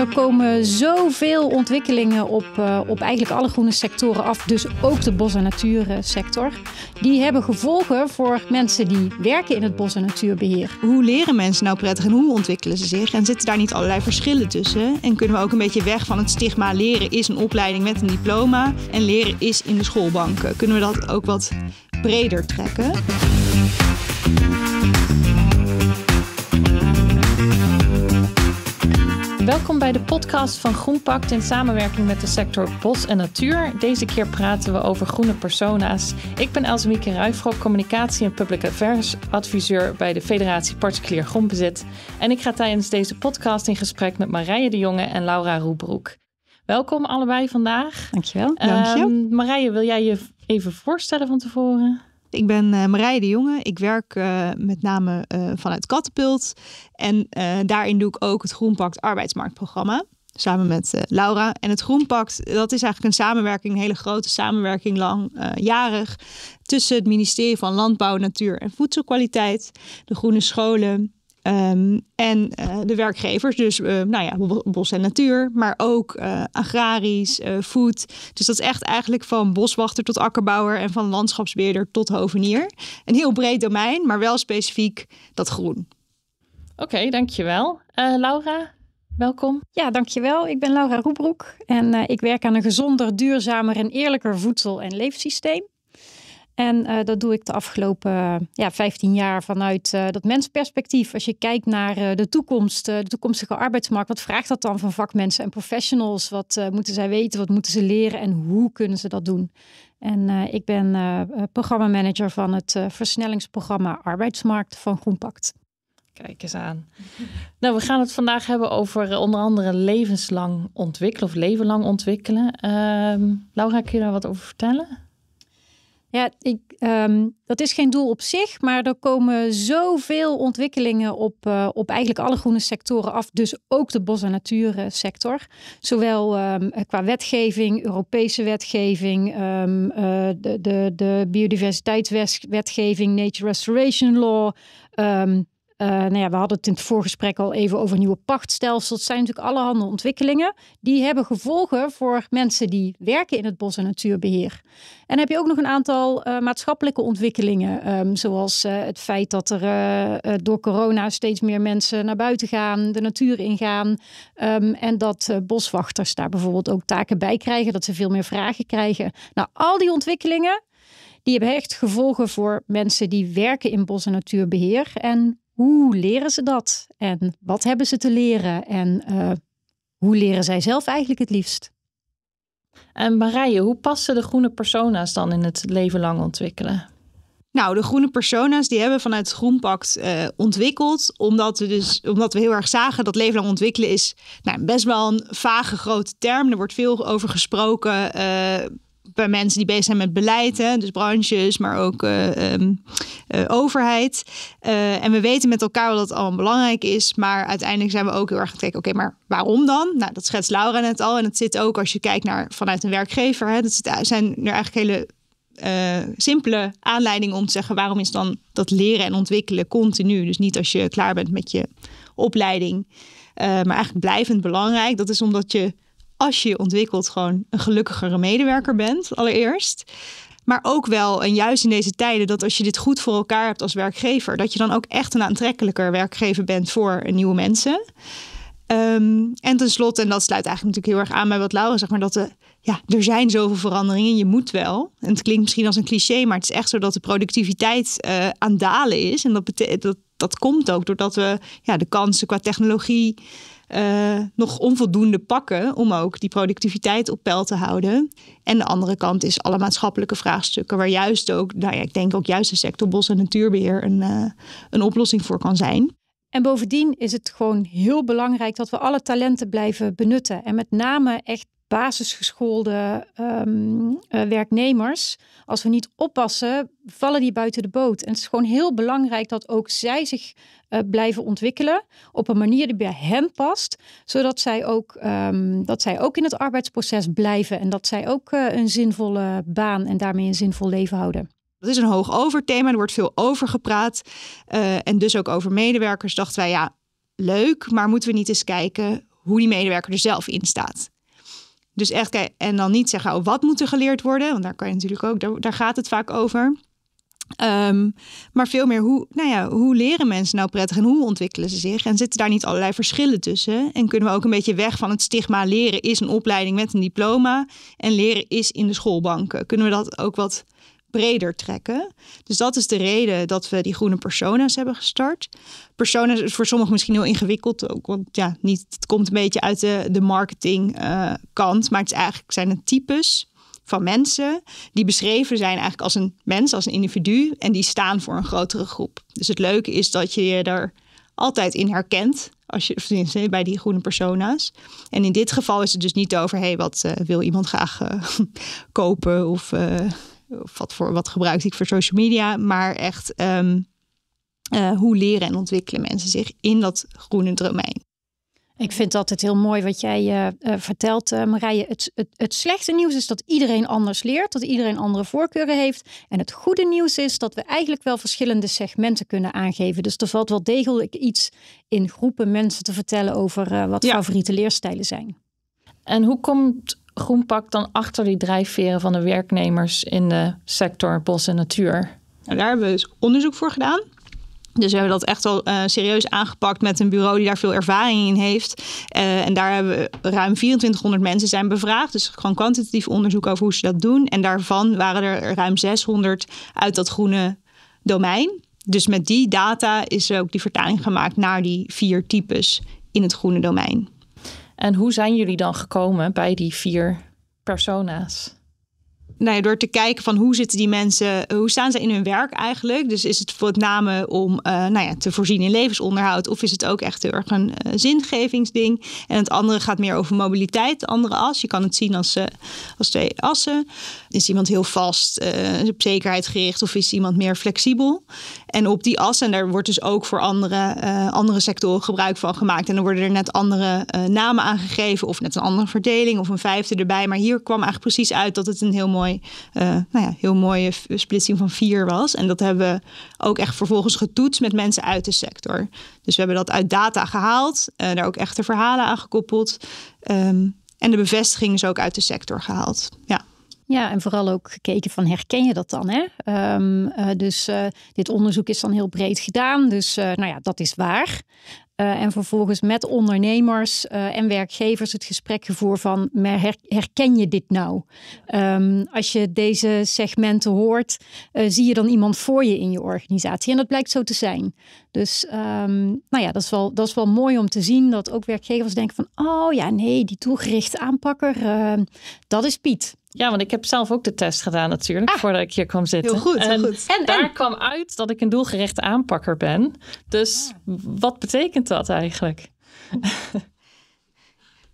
Er komen zoveel ontwikkelingen op, eh, op eigenlijk alle groene sectoren af, dus ook de bos- en natuursector. Die hebben gevolgen voor mensen die werken in het bos- en natuurbeheer. Hoe leren mensen nou prettig en hoe ontwikkelen ze zich? En zitten daar niet allerlei verschillen tussen? En kunnen we ook een beetje weg van het stigma leren is een opleiding met een diploma en leren is in de schoolbanken? Kunnen we dat ook wat breder trekken? Welkom bij de podcast van GroenPact in samenwerking met de sector Bos en Natuur. Deze keer praten we over groene persona's. Ik ben Elsemieke Ruifrok, communicatie- en public affairs adviseur bij de Federatie Particulier Grondbezit. En ik ga tijdens deze podcast in gesprek met Marije de Jonge en Laura Roebroek. Welkom allebei vandaag. Dankjewel. Um, Dankjewel. Ehm, Marije, wil jij je even voorstellen van tevoren? Ik ben uh, Marije de Jonge. Ik werk eh, met name eh, vanuit Kattenpult. En daarin doe ik ook het Groenpact arbeidsmarktprogramma. Samen met Laura. En het Groenpact, dat is eigenlijk een samenwerking, een hele grote samenwerking, langjarig. tussen het ministerie van Landbouw, Natuur en Voedselkwaliteit, de Groene Scholen, Ehm, en eh, de werkgevers, dus eh, nou ja, bos en natuur, maar ook eh, agrarisch, food. Dus dat is echt eigenlijk van boswachter tot akkerbouwer en van landschapsbeheerder tot hovenier. Een heel breed domein, maar wel specifiek dat groen. Oké, okay, dankjewel. Laura, welkom. Ja, dankjewel. Ik ben Laura Roebroek en ik werk aan een gezonder, duurzamer en eerlijker voedsel- en leefsysteem. En eh, dat doe ik de afgelopen ja, 15 jaar vanuit eh, dat mensperspectief. Als je kijkt naar eh, de toekomst, de toekomstige arbeidsmarkt, wat vraagt dat dan van vakmensen en professionals? Wat moeten zij weten? Wat moeten ze leren? En hoe kunnen ze dat doen? En ik ben programmamanager van het versnellingsprogramma Arbeidsmarkt van Groenpact. Kijk eens aan. Nou, we gaan het vandaag hebben over onder andere levenslang ontwikkelen of leven lang ontwikkelen. Ehm, Laura, kun je daar wat over vertellen? Ja, ik, ehm, dat is geen doel op zich, maar er komen zoveel ontwikkelingen op, eh, op eigenlijk alle groene sectoren af. Dus ook de bos- en natuursector. Zowel ehm, qua wetgeving, Europese wetgeving, ehm, eh, de, de, de biodiversiteitswetgeving, Nature Restoration Law, eh, nou ja, we hadden het in het voorgesprek al even over nieuwe pachtstelsels. Dat zijn natuurlijk allerhande ontwikkelingen. Die hebben gevolgen voor mensen die werken in het bos- en natuurbeheer. En dan heb je ook nog een aantal eh, maatschappelijke ontwikkelingen. Ehm, zoals eh, het feit dat er door corona steeds meer mensen naar buiten gaan, de natuur ingaan. Um, en dat boswachters daar bijvoorbeeld ook taken bij krijgen, dat ze veel meer vragen krijgen. Nou, al die ontwikkelingen. Die hebben echt gevolgen voor mensen die werken in bos- en natuurbeheer. En hoe leren ze dat? En wat hebben ze te leren? En eh, hoe leren zij zelf eigenlijk het liefst? En Marije, hoe passen de groene persona's dan in het leven lang ontwikkelen? Nou, de groene persona's die hebben vanuit het Groenpact eh, ontwikkeld. Omdat we, dus, omdat we heel erg zagen dat leven lang ontwikkelen is nou, best wel een vage grote term. Er wordt veel over gesproken. Eh, bij mensen die bezig zijn met beleid, hè, dus branches, maar ook eh, ehm, eh, overheid. Eh, en we weten met elkaar dat het allemaal belangrijk is, maar uiteindelijk zijn we ook heel erg gekeken, oké, maar waarom dan? Nou, dat schetst Laura net al en dat zit ook als je kijkt naar vanuit een werkgever. Hè, dat zijn er eigenlijk hele simpele aanleidingen om te zeggen waarom is dan dat leren en ontwikkelen continu. Dus niet als je klaar bent met je opleiding, maar eigenlijk blijvend belangrijk. Dat is omdat je als je ontwikkelt, gewoon een gelukkigere medewerker bent, allereerst. Maar ook wel, en juist in deze tijden, dat als je dit goed voor elkaar hebt als werkgever, dat je dan ook echt een aantrekkelijker werkgever bent voor nieuwe mensen. Um, en tenslotte, en dat sluit eigenlijk natuurlijk heel erg aan bij wat Laura zegt, maar dat de, ja, er zijn zoveel veranderingen, je moet wel. En het klinkt misschien als een cliché, maar het is echt zo dat de productiviteit uh, aan dalen is. En dat, dat, dat komt ook doordat we ja, de kansen qua technologie, eh, nog onvoldoende pakken om ook die productiviteit op peil te houden. En de andere kant is alle maatschappelijke vraagstukken, waar juist ook, nou ja, ik denk ook juist de sector bos en natuurbeheer een, eh, een oplossing voor kan zijn. En bovendien is het gewoon heel belangrijk dat we alle talenten blijven benutten. En met name echt basisgeschoolde ehm, eh, werknemers, als we niet oppassen, vallen die buiten de boot. En het is gewoon heel belangrijk dat ook zij zich eh, blijven ontwikkelen op een manier die bij hen past, zodat zij ook, ehm, dat zij ook in het arbeidsproces blijven en dat zij ook eh, een zinvolle baan en daarmee een zinvol leven houden. Dat is een hoog overthema, er wordt veel over gepraat en dus ook over medewerkers. Dachten wij, ja, leuk, maar moeten we niet eens kijken hoe die medewerker er zelf in staat? Dus echt, kijk, en dan niet zeggen, oh, wat moet er geleerd worden? Want daar kan je natuurlijk ook, daar, daar gaat het vaak over. Ehm, maar veel meer, hoe, nou ja, hoe leren mensen nou prettig en hoe ontwikkelen ze zich? En zitten daar niet allerlei verschillen tussen? En kunnen we ook een beetje weg van het stigma leren is een opleiding met een diploma en leren is in de schoolbanken? Kunnen we dat ook wat breder trekken. Dus dat is de reden dat we die groene persona's hebben gestart. Persona's is voor sommigen misschien heel ingewikkeld ook, want ja, niet, het komt een beetje uit de, de marketingkant, eh, kant, maar het is eigenlijk zijn het types van mensen die beschreven zijn eigenlijk als een mens, als een individu en die staan voor een grotere groep. Dus het leuke is dat je je daar altijd in herkent. Als je, bij die groene persona's. En in dit geval is het dus niet over, hé, hey, wat eh, wil iemand graag eh, kopen of wat, voor, wat gebruikte ik voor social media, maar echt ehm, eh, hoe leren en ontwikkelen mensen zich in dat groene domein. Ik vind altijd heel mooi wat jij eh, eh, vertelt, uh, Marije. Het, het, het, slechte nieuws is dat iedereen anders leert, dat iedereen andere voorkeuren heeft. En het goede nieuws is dat we eigenlijk wel verschillende segmenten kunnen aangeven. Dus er valt wel degelijk iets in groepen mensen te vertellen over wat favoriete leerstijlen zijn. En hoe komt Groen pakt dan achter die drijfveren van de werknemers in de sector bos en natuur? Nou, daar hebben we dus onderzoek voor gedaan. Dus we hebben dat echt al eh, serieus aangepakt met een bureau die daar veel ervaring in heeft. Eh, en daar hebben we ruim 2400 mensen zijn bevraagd. Dus gewoon kwantitatief onderzoek over hoe ze dat doen. En daarvan waren er ruim 600 uit dat groene domein. Dus met die data is ook die vertaling gemaakt naar die vier types in het groene domein. En hoe zijn jullie dan gekomen bij die vier persona's? door te kijken van hoe zitten die mensen, hoe staan ze in hun werk eigenlijk? Dus is het voor het name om eh, nou ja, te voorzien in levensonderhoud of is het ook echt heel erg een eh, zingevingsding? En het andere gaat meer over mobiliteit, de andere as. Je kan het zien als, eh, als twee assen. Is iemand heel vast, op zekerheid gericht of is iemand meer flexibel? En op die assen, en daar wordt dus ook voor andere, andere sectoren gebruik van gemaakt. En dan worden er net andere namen aangegeven of net een andere verdeling of een vijfde erbij. Maar hier kwam eigenlijk precies uit dat het een heel mooi eh, nou ja, heel mooie splitsing van vier was. En dat hebben we ook echt vervolgens getoetst met mensen uit de sector. Dus we hebben dat uit data gehaald, eh, daar ook echte verhalen aan gekoppeld. Ehm, en de bevestiging is ook uit de sector gehaald. Ja. Ja, en vooral ook gekeken van herken je dat dan? Hè? Ehm, eh, dus dit onderzoek is dan heel breed gedaan. Dus nou ja, dat is waar. Eh, en vervolgens met ondernemers eh, en werkgevers het gesprek gevoerd van herken je dit nou? Ehm, als je deze segmenten hoort, eh, zie je dan iemand voor je in je organisatie? En dat blijkt zo te zijn. Dus ehm, nou ja, dat is, wel, dat is wel mooi om te zien dat ook werkgevers denken van oh ja, nee, die toegerichte aanpakker, dat is Piet. Ja, want ik heb zelf ook de test gedaan natuurlijk, ah, voordat ik hier kwam zitten. Heel goed, heel en, goed. En, daar kwam uit dat ik een doelgerichte aanpakker ben. Dus ah. wat betekent dat eigenlijk?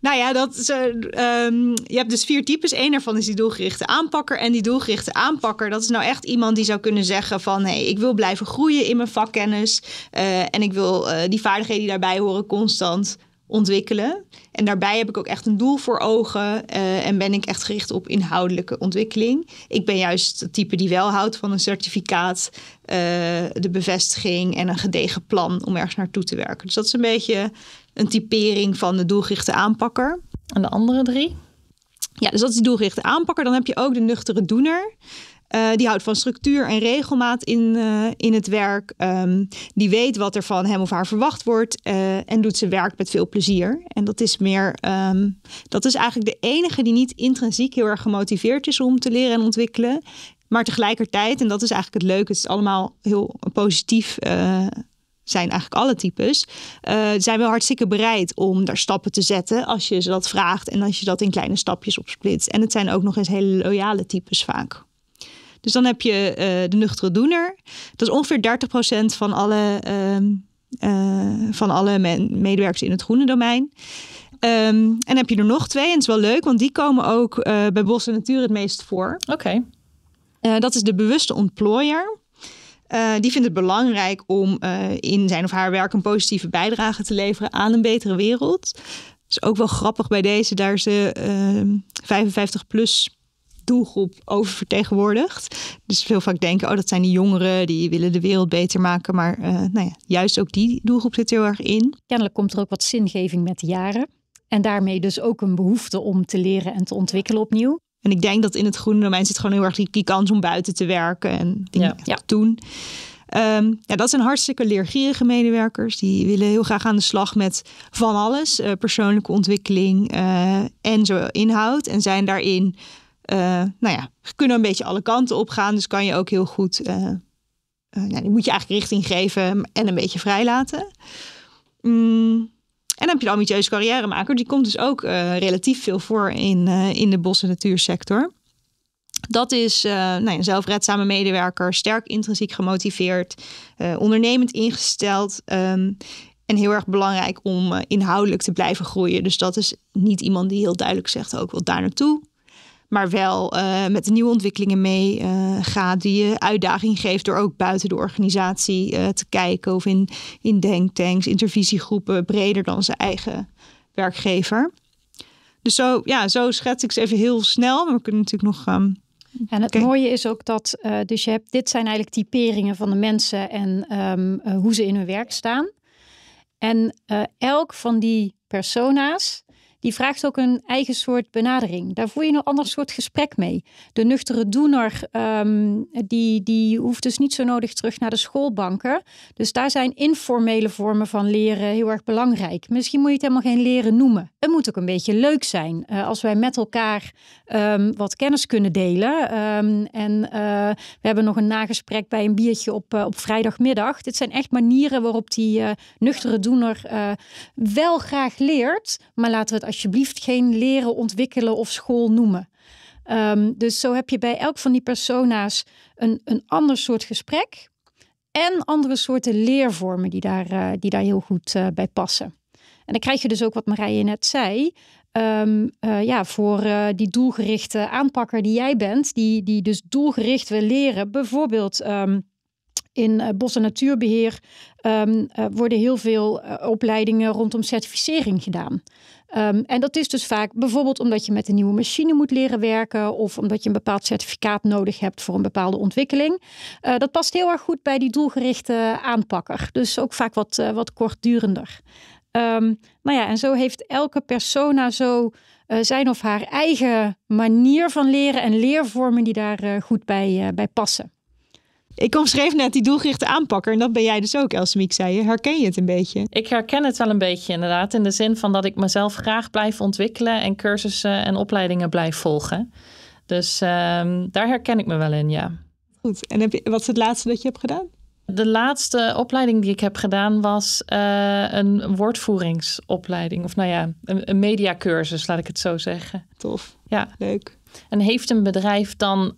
Nou ja, dat is, eh, ehm, je hebt dus vier types. Eén daarvan is die doelgerichte aanpakker. En die doelgerichte aanpakker, dat is nou echt iemand die zou kunnen zeggen van... hé, hey, ik wil blijven groeien in mijn vakkennis. Eh, en ik wil eh, die vaardigheden die daarbij horen constant ontwikkelen. En daarbij heb ik ook echt een doel voor ogen eh, en ben ik echt gericht op inhoudelijke ontwikkeling. Ik ben juist het type die wel houdt van een certificaat, eh, de bevestiging en een gedegen plan om ergens naartoe te werken. Dus dat is een beetje een typering van de doelgerichte aanpakker. En de andere drie? Ja, dus dat is de doelgerichte aanpakker. Dan heb je ook de nuchtere doener. Eh, die houdt van structuur en regelmaat in, eh, in het werk. Ehm, die weet wat er van hem of haar verwacht wordt. Eh, en doet zijn werk met veel plezier. En dat is meer. Ehm, dat is eigenlijk de enige die niet intrinsiek heel erg gemotiveerd is om te leren en ontwikkelen. Maar tegelijkertijd, en dat is eigenlijk het leuke, het is allemaal heel positief zijn eigenlijk alle types, zijn wel hartstikke bereid om daar stappen te zetten als je ze dat vraagt en als je dat in kleine stapjes opsplitst. En het zijn ook nog eens hele loyale types vaak. Dus dan heb je eh, de nuchtere doener. Dat is ongeveer 30% van alle, ehm, eh, van alle medewerkers in het groene domein. Um, en heb je er nog twee. En het is wel leuk, want die komen ook eh, bij Bos en Natuur het meest voor. Oké. dat is de bewuste ontplooier. die vindt het belangrijk om in zijn of haar werk een positieve bijdrage te leveren aan een betere wereld. Dat is ook wel grappig bij deze. Daar ze 55 ehm, plus doelgroep oververtegenwoordigd. Dus veel vaak denken, oh dat zijn die jongeren die willen de wereld beter maken. Maar eh, nou ja, juist ook die doelgroep zit heel erg in. Kennelijk komt er ook wat zingeving met de jaren. En daarmee dus ook een behoefte om te leren en te ontwikkelen opnieuw. En ik denk dat in het groene domein zit gewoon heel erg die, die kans om buiten te werken en dingen te doen. Ehm, ja, dat zijn hartstikke leergierige medewerkers. Die willen heel graag aan de slag met van alles. Eh, persoonlijke ontwikkeling eh, en zo inhoud. En zijn daarin uh, nou ja, kunnen een beetje alle kanten op gaan. Dus kan je ook heel goed, uh, die moet je eigenlijk richting geven en een beetje vrijlaten. Mm. En dan heb je de ambitieuze carrièremaker. Die komt dus ook relatief veel voor in, in de bos- en natuursector. Dat is nou, een zelfredzame medewerker, sterk intrinsiek gemotiveerd, ondernemend ingesteld. Ehm, en heel erg belangrijk om inhoudelijk te blijven groeien. Dus dat is niet iemand die heel duidelijk zegt ook wil daar naartoe maar wel eh, met de nieuwe ontwikkelingen mee eh, gaat. Die je uitdaging geeft door ook buiten de organisatie eh, te kijken. Of in, in denktanks, intervisiegroepen, breder dan zijn eigen werkgever. Dus zo, ja, zo schets ik ze even heel snel. Maar we kunnen natuurlijk nog... Um, en het mooie is ook dat, dus je hebt, dit zijn eigenlijk typeringen van de mensen en ehm, hoe ze in hun werk staan. En elk van die persona's die vraagt ook een eigen soort benadering. Daar voer je een ander soort gesprek mee. De nuchtere doener, ehm, die, die hoeft dus niet zo nodig terug naar de schoolbanken. Dus daar zijn informele vormen van leren heel erg belangrijk. Misschien moet je het helemaal geen leren noemen. Het moet ook een beetje leuk zijn eh, als wij met elkaar ehm, wat kennis kunnen delen. Ehm, en eh, we hebben nog een nagesprek bij een biertje op, eh, op vrijdagmiddag. Dit zijn echt manieren waarop die nuchtere doener wel graag leert. Maar laten we het als alsjeblieft geen leren ontwikkelen of school noemen. Ehm, dus zo heb je bij elk van die persona's een, een ander soort gesprek en andere soorten leervormen die daar, eh, die daar heel goed eh, bij passen. En dan krijg je dus ook wat Marije net zei. Ehm, eh, ja, voor die doelgerichte aanpakker die jij bent, die, die dus doelgericht wil leren, bijvoorbeeld ehm, in eh, bos- en natuurbeheer ehm, eh, worden heel veel eh, opleidingen rondom certificering gedaan. Ehm, en dat is dus vaak bijvoorbeeld omdat je met een nieuwe machine moet leren werken of omdat je een bepaald certificaat nodig hebt voor een bepaalde ontwikkeling. dat past heel erg goed bij die doelgerichte aanpakker, dus ook vaak wat, wat kortdurender. Um, nou ja, en zo heeft elke persona zo zijn of haar eigen manier van leren en leervormen die daar goed bij, bij passen. Ik omschreef net die doelgerichte aanpakker en dat ben jij dus ook, Elsemiek, zei je. Herken je het een beetje? Ik herken het wel een beetje inderdaad, in de zin van dat ik mezelf graag blijf ontwikkelen en cursussen en opleidingen blijf volgen. Dus ehm, daar herken ik me wel in, ja. Goed, en heb je, wat is het laatste dat je hebt gedaan? De laatste opleiding die ik heb gedaan was eh, een woordvoeringsopleiding. Of nou ja, een, een mediacursus, laat ik het zo zeggen. Tof. Ja. Leuk. En heeft een bedrijf dan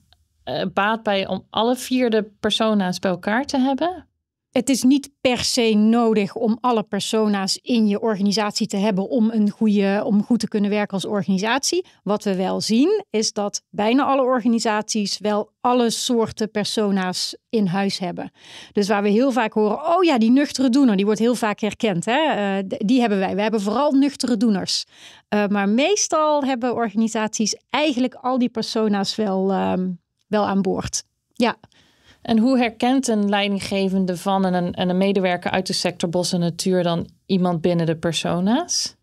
eh, baat bij om alle vierde persona's bij elkaar te hebben? Het is niet per se nodig om alle persona's in je organisatie te hebben om, een goede, om goed te kunnen werken als organisatie. Wat we wel zien is dat bijna alle organisaties wel alle soorten persona's in huis hebben. Dus waar we heel vaak horen, oh ja, die nuchtere doener, die wordt heel vaak herkend. Hè? Eh, die hebben wij. We hebben vooral nuchtere doeners. Eh, maar meestal hebben organisaties eigenlijk al die persona's wel ehm, wel aan boord. Ja. En hoe herkent een leidinggevende van en een, een medewerker uit de sector bos en natuur dan iemand binnen de persona's?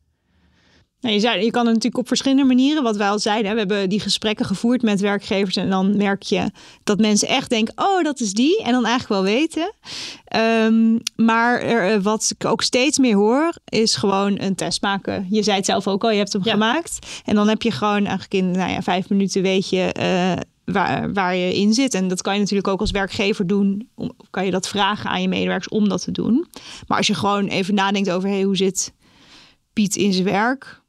Nou, je, zei, je kan het natuurlijk op verschillende manieren, wat wij al zeiden. Hè? We hebben die gesprekken gevoerd met werkgevers. En dan merk je dat mensen echt denken: oh, dat is die. En dan eigenlijk wel weten. Ehm, maar er, eh, wat ik ook steeds meer hoor, is gewoon een test maken. Je zei het zelf ook al, je hebt hem gemaakt. En dan heb je gewoon eigenlijk in nou ja, vijf minuten weet je. Eh, waar, je in zit. En dat kan je natuurlijk ook als werkgever doen. kan je dat vragen aan je medewerkers om dat te doen. Maar als je gewoon even nadenkt over hey, hoe zit Piet in zijn werk.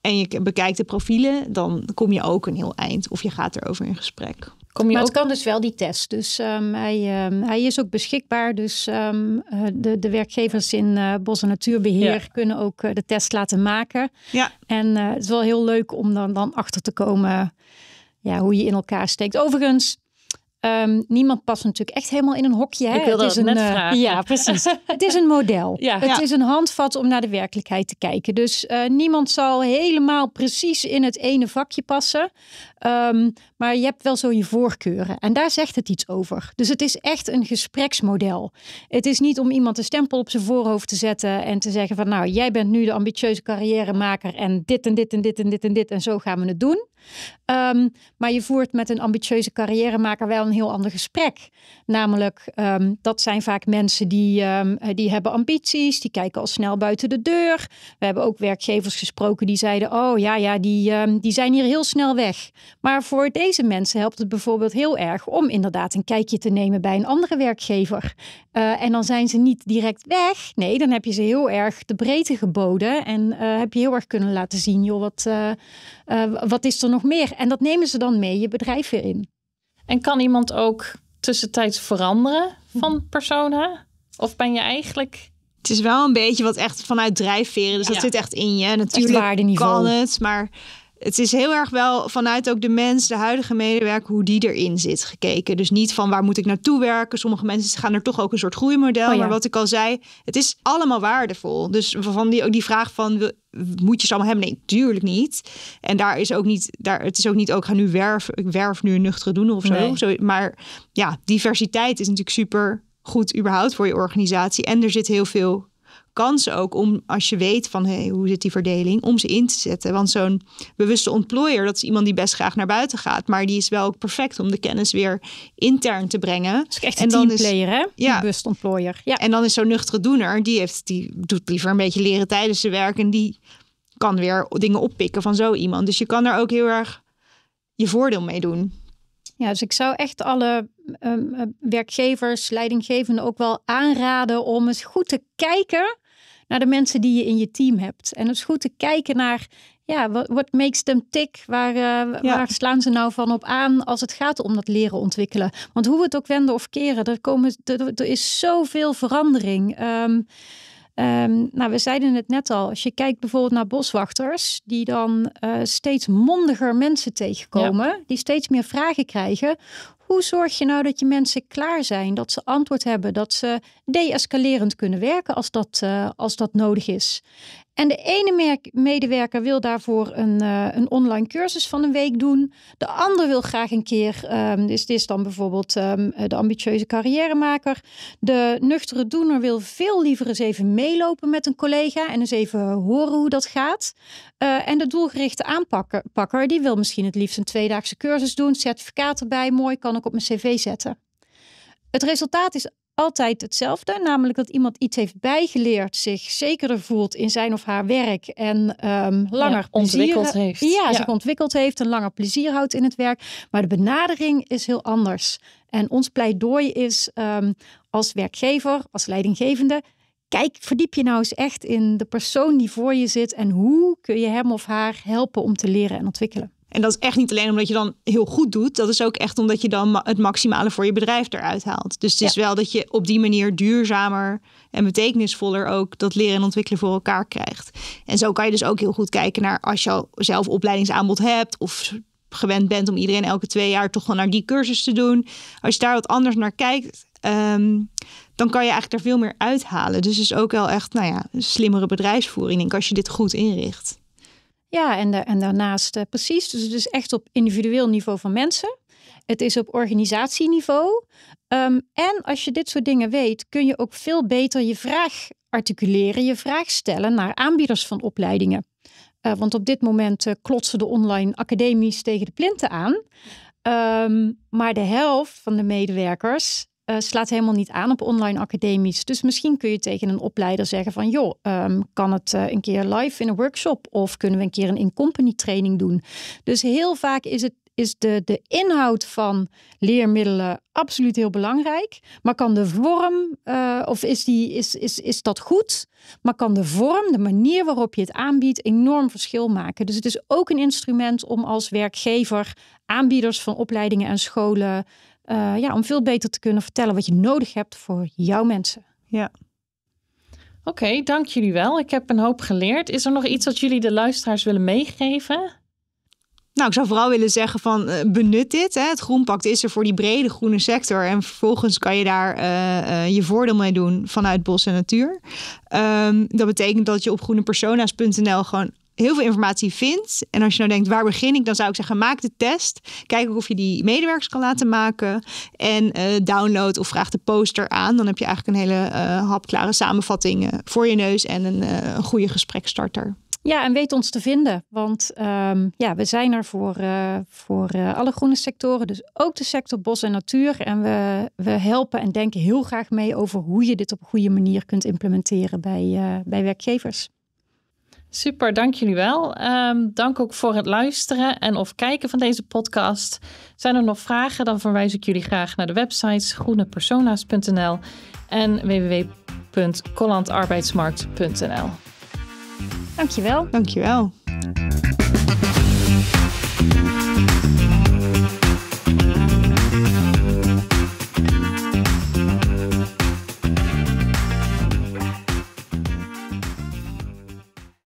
En je bekijkt de profielen, dan kom je ook een heel eind. Of je gaat erover in gesprek. Kom je maar ook... het kan dus wel die test. Dus ehm, hij, ehm, hij is ook beschikbaar. Dus ehm, eh, de, de werkgevers in eh, Bos- en Natuurbeheer kunnen ook eh, de test laten maken. Ja. En het is wel heel leuk om dan, dan achter te komen ja, hoe je in elkaar steekt. Overigens, ehm, niemand past natuurlijk echt helemaal in een hokje. Hè? het is een, eh, Ja, precies. het is een model. Ja, het is een handvat om naar de werkelijkheid te kijken. Dus eh, niemand zal helemaal precies in het ene vakje passen. Ehm, maar je hebt wel zo je voorkeuren. En daar zegt het iets over. Dus het is echt een gespreksmodel. Het is niet om iemand een stempel op zijn voorhoofd te zetten en te zeggen van nou, jij bent nu de ambitieuze carrièremaker en dit en dit en dit en dit en, dit en zo gaan we het doen. Ehm, maar je voert met een ambitieuze carrièremaker wel een heel ander gesprek. Namelijk, ehm, dat zijn vaak mensen die, ehm, eh, die hebben ambities, die kijken al snel buiten de deur. We hebben ook werkgevers gesproken die zeiden, oh ja, ja, die, die zijn hier heel snel weg. Maar voor deze mensen helpt het bijvoorbeeld heel erg om inderdaad een kijkje te nemen bij een andere werkgever. Eh, en dan zijn ze niet direct weg. Nee, dan heb je ze heel erg de breedte geboden en eh, heb je heel erg kunnen laten zien, joh, wat, eh, wat is er nog meer? En dat nemen ze dan mee je bedrijf weer in. En kan iemand ook tussentijds veranderen van persona? Of ben je eigenlijk het is wel een beetje wat echt vanuit drijfveren. Dus dat zit echt in je. Natuurlijk kan het, maar het is heel erg wel vanuit ook de mens, de huidige medewerker, hoe die erin zit gekeken. Dus niet van waar moet ik naartoe werken. Sommige mensen gaan er toch ook een soort groeimodel. Oh maar wat ik al zei, het is allemaal waardevol. Dus van die, ook die vraag van moet je ze allemaal hebben? Nee, tuurlijk niet. En daar is ook niet, daar, het is ook niet ook oh, ga nu werven, ik werf nu een nuchtere doen of zo. zo. Maar ja, diversiteit is natuurlijk super goed überhaupt voor je organisatie. En er zit heel veel kans ook om, als je weet van hey, hoe zit die verdeling, om ze in te zetten. Want zo'n bewuste ontplooier, dat is iemand die best graag naar buiten gaat, maar die is wel ook perfect om de kennis weer intern te brengen. Dus is echt een en dan teamplayer, hè? bewuste ontplooier. Ja. En dan is zo'n nuchtere doener, die, heeft, die doet liever een beetje leren tijdens zijn werk en die kan weer dingen oppikken van zo iemand. Dus je kan er ook heel erg je voordeel mee doen. Ja, dus ik zou echt alle um, werkgevers, leidinggevenden ook wel aanraden om eens goed te kijken naar de mensen die je in je team hebt. En het is goed te kijken naar ja, wat makes them tick? Waar, eh, waar, slaan ze nou van op aan als het gaat om dat leren ontwikkelen? Want hoe we het ook wenden of keren, er, komen, er, er is zoveel verandering. Um, nou, we zeiden het net al, als je kijkt bijvoorbeeld naar boswachters, die dan eh, steeds mondiger mensen tegenkomen, die steeds meer vragen krijgen. Hoe zorg je nou dat je mensen klaar zijn, dat ze antwoord hebben, dat ze deescalerend kunnen werken als dat, eh, als dat nodig is? En de ene medewerker wil daarvoor een, eh, een online cursus van een week doen. De ander wil graag een keer, ehm, dus dit is dan bijvoorbeeld ehm, de ambitieuze carrièremaker. De nuchtere doener wil veel liever eens even meelopen met een collega en eens even horen hoe dat gaat. Eh, en de doelgerichte aanpakker, die wil misschien het liefst een tweedaagse cursus doen, certificaat erbij, mooi, kan ik op mijn cv zetten. Het resultaat is altijd hetzelfde, namelijk dat iemand iets heeft bijgeleerd, zich zekerder voelt in zijn of haar werk en ehm, langer ontwikkeld heeft. Ja, zich ontwikkeld heeft en langer plezier houdt in het werk. Maar de benadering is heel anders. En ons pleidooi is ehm, als werkgever, als leidinggevende, kijk, verdiep je nou eens echt in de persoon die voor je zit en hoe kun je hem of haar helpen om te leren en ontwikkelen. En dat is echt niet alleen omdat je dan heel goed doet. Dat is ook echt omdat je dan het maximale voor je bedrijf eruit haalt. Dus het is wel dat je op die manier duurzamer en betekenisvoller ook dat leren en ontwikkelen voor elkaar krijgt. En zo kan je dus ook heel goed kijken naar als je al zelf opleidingsaanbod hebt of gewend bent om iedereen elke twee jaar toch wel naar die cursus te doen. Als je daar wat anders naar kijkt, ehm, dan kan je eigenlijk er veel meer uithalen. Dus het is ook wel echt, nou ja, slimmere bedrijfsvoering, denk ik, als je dit goed inricht. Ja, en, en daarnaast eh, precies. Dus het is echt op individueel niveau van mensen. Het is op organisatieniveau. Um, en als je dit soort dingen weet, kun je ook veel beter je vraag articuleren, je vraag stellen naar aanbieders van opleidingen. Eh, want op dit moment eh, klotsen de online academies tegen de plinten aan. Ehm, maar de helft van de medewerkers eh, slaat helemaal niet aan op online academisch. Dus misschien kun je tegen een opleider zeggen van joh, ehm, kan het eh, een keer live in een workshop of kunnen we een keer een in-company training doen. Dus heel vaak is het is de, de inhoud van leermiddelen absoluut heel belangrijk. Maar kan de vorm, eh, of is, die, is, is, is dat goed? Maar kan de vorm, de manier waarop je het aanbiedt, enorm verschil maken. Dus het is ook een instrument om als werkgever aanbieders van opleidingen en scholen eh, ja, om veel beter te kunnen vertellen wat je nodig hebt voor jouw mensen. Ja. Oké, dank jullie wel. Ik heb een hoop geleerd. Is er nog iets wat jullie de luisteraars willen meegeven? Nou, ik zou vooral willen zeggen van eh, benut dit. Hè. Het Groenpact is er voor die brede groene sector. En vervolgens kan je daar eh, je voordeel mee doen vanuit bos en natuur. Ehm, dat betekent dat je op groenepersona's.nl gewoon heel veel informatie vindt. En als je nou denkt, waar begin ik? Dan zou ik zeggen, maak de test. Kijk of je die medewerkers kan laten maken. En uh, download of vraag de poster aan. Dan heb je eigenlijk een hele uh, hapklare samenvatting eh, voor je neus en een, een goede gesprekstarter. Ja, en weet ons te vinden. Want ehm, ja, we zijn er voor, voor alle groene sectoren. Dus ook de sector bos en natuur. En we, we helpen en denken heel graag mee over hoe je dit op een goede manier kunt implementeren bij, bij werkgevers. Super, dank jullie wel. Ehm, dank ook voor het luisteren en of kijken van deze podcast. Zijn er nog vragen, dan verwijs ik jullie graag naar de websites groenepersona's.nl en www.collandarbeidsmarkt.nl. Dankjewel. Dankjewel.